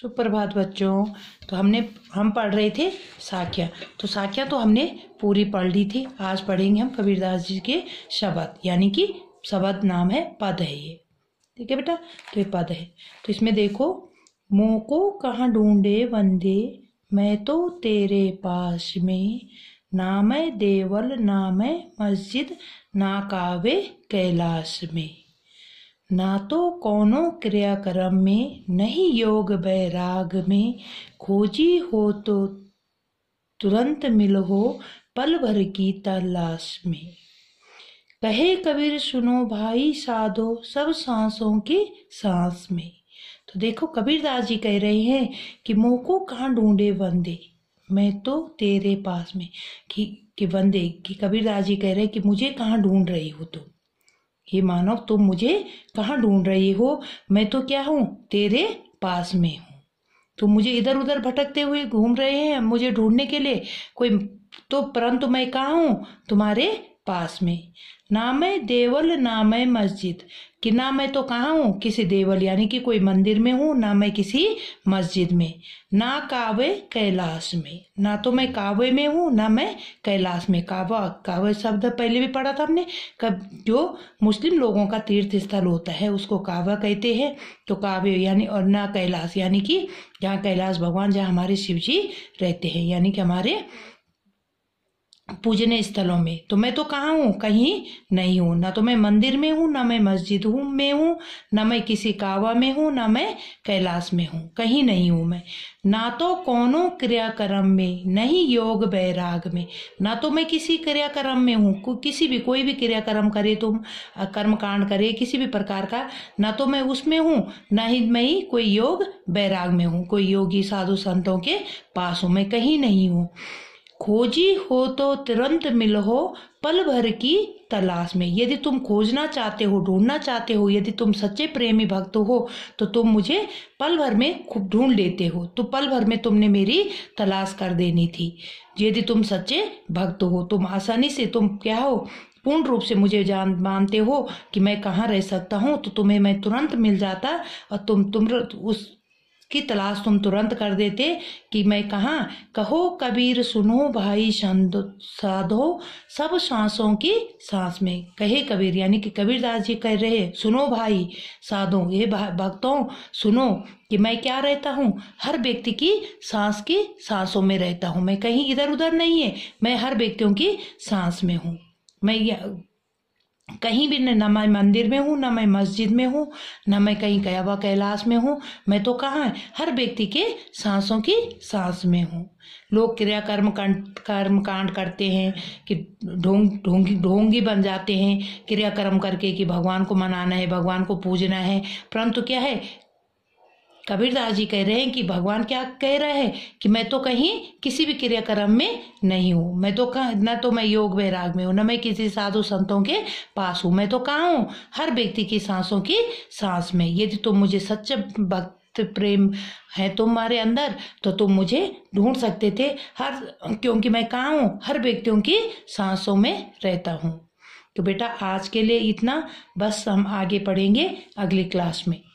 सुप्रभात बच्चों तो हमने हम पढ़ रहे थे साख्या तो साख्या तो हमने पूरी पढ़ ली थी आज पढ़ेंगे हम कबीरदास जी के शब्द यानी कि शब्द नाम है पद है ये ठीक है बेटा तो ये पद है तो इसमें देखो मोह को कहाँ ढूंढे वंदे मैं तो तेरे पास में नाम देवल नाम मस्जिद ना कावे कैलाश में ना तो कोनो क्रियाक्रम में नहीं योग बैराग में खोजी हो तो तुरंत मिल हो पल भर की तलाश में कहे कबीर सुनो भाई साधो सब सांसों के सांस में तो देखो कबीरदास जी कह रहे हैं कि मोह को कहाँ ढूंढे बंदे मैं तो तेरे पास में कि कि बंदे कि कबीरदास जी कह रहे हैं कि मुझे कहाँ ढूंढ रही हो तुम तो? हे मानव तुम मुझे कहाँ ढूंढ रही हो मैं तो क्या हूँ तेरे पास में हूँ तुम मुझे इधर उधर भटकते हुए घूम रहे हैं मुझे ढूंढने के लिए कोई तो परंतु मैं कहाँ हूँ तुम्हारे पास में नाम है देवल नाम है मस्जिद कि ना मैं तो कहाँ हूँ किसी देवल यानी कि कोई मंदिर में हूँ ना मैं किसी मस्जिद में ना कावे कैलाश में ना तो मैं कावे में हूँ ना मैं कैलाश में कावा कावे शब्द पहले भी पढ़ा था हमने कब जो मुस्लिम लोगों का तीर्थ स्थल होता है उसको कावा कहते हैं तो कावे यानी और ना कैलाश यानी कि जहाँ कैलाश भगवान जहाँ हमारे शिव जी रहते हैं यानी कि हमारे पूजने स्थलों में तो मैं तो कहाँ हूँ कहीं नहीं हूँ ना तो मैं मंदिर में हूँ ना मैं मस्जिद हूँ में हूँ ना मैं किसी कावा में हूँ ना मैं कैलाश में हूँ कहीं नहीं हूँ मैं ना तो कोनो क्रियाक्रम में नहीं योग बैराग में ना तो मैं किसी क्रियाक्रम में हूँ किसी भी कोई भी क्रियाक्रम करे तुम कर्म कांड करे किसी भी प्रकार का ना तो मैं उसमें हूँ ना ही मैं ही कोई योग बैराग में हूँ कोई योगी साधु संतों के पास हूँ मैं कहीं नहीं हूँ खोजी हो तो तुरंत हो पल भर की तलाश में यदि तुम खोजना चाहते हो ढूंढना चाहते हो यदि तुम सच्चे प्रेमी भक्त हो तो तुम मुझे पल भर में खूब ढूंढ लेते हो तो पल भर में तुमने मेरी तलाश कर देनी थी यदि तुम सच्चे भक्त हो तुम आसानी से तुम क्या हो पूर्ण रूप से मुझे जान मानते हो कि मैं कहाँ रह सकता हूँ तो तुम्हें मैं तुरंत मिल जाता और तुम तुम उस की तलाश तुम तुरंत कर देते कि मैं कहा कहो कबीर सुनो भाई साधो सब सांसों की सांस में कहे कबीर यानी कि कबीर दास जी कह रहे सुनो भाई साधो ये भक्तों सुनो कि मैं क्या रहता हूँ हर व्यक्ति की सांस की सांसों में रहता हूँ मैं कहीं इधर उधर नहीं है मैं हर व्यक्तियों की सांस में हूँ मैं कहीं भी न मैं मंदिर में हूँ न मैं मस्जिद में हूँ न मैं कहीं कयाबा कैलाश में हूँ मैं तो कहाँ है हर व्यक्ति के सांसों की सांस में हूँ लोग क्रिया कर्म कर्म कांड करते हैं कि ढोंग ढोंगी ढोंगी बन जाते हैं क्रिया कर्म करके कि भगवान को मनाना है भगवान को पूजना है परंतु क्या है कबीरदास जी कह रहे हैं कि भगवान क्या कह रहे हैं कि मैं तो कहीं किसी भी क्रियाक्रम में नहीं हूँ मैं तो न तो मैं योग वैराग में हूँ न मैं किसी साधु संतों के पास हूँ मैं तो कहाँ हूँ हर व्यक्ति की सांसों की सांस में यदि तुम तो मुझे सच्चे भक्त प्रेम है तुम्हारे अंदर तो तुम मुझे ढूंढ सकते थे हर क्योंकि मैं कहाँ हूँ हर व्यक्तियों की सांसों में रहता हूँ तो बेटा आज के लिए इतना बस हम आगे पढ़ेंगे अगली क्लास में